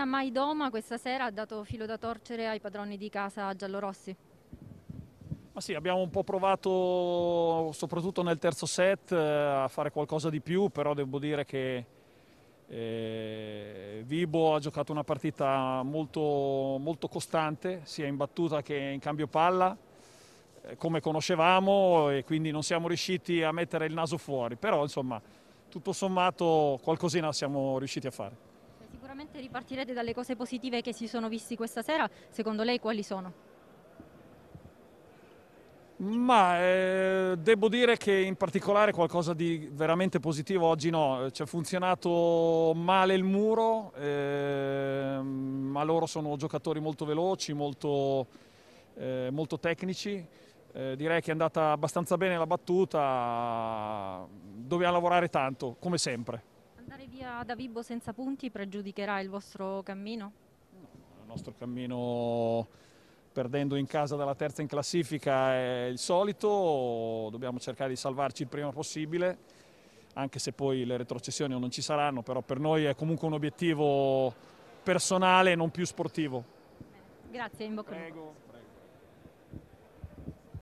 vicenda Maidoma questa sera ha dato filo da torcere ai padroni di casa giallorossi. Ma sì, abbiamo un po' provato, soprattutto nel terzo set, eh, a fare qualcosa di più, però devo dire che eh, Vibo ha giocato una partita molto, molto costante, sia in battuta che in cambio palla, eh, come conoscevamo, e quindi non siamo riusciti a mettere il naso fuori. Però, insomma, tutto sommato qualcosina siamo riusciti a fare. Sicuramente ripartirete dalle cose positive che si sono visti questa sera, secondo lei quali sono? Ma eh, devo dire che in particolare qualcosa di veramente positivo oggi no, ci è funzionato male il muro, eh, ma loro sono giocatori molto veloci, molto, eh, molto tecnici, eh, direi che è andata abbastanza bene la battuta, dobbiamo lavorare tanto, come sempre via ad Avibbo senza punti pregiudicherà il vostro cammino? il nostro cammino perdendo in casa dalla terza in classifica è il solito, dobbiamo cercare di salvarci il prima possibile, anche se poi le retrocessioni non ci saranno, però per noi è comunque un obiettivo personale e non più sportivo. Grazie, in bocca al lupo.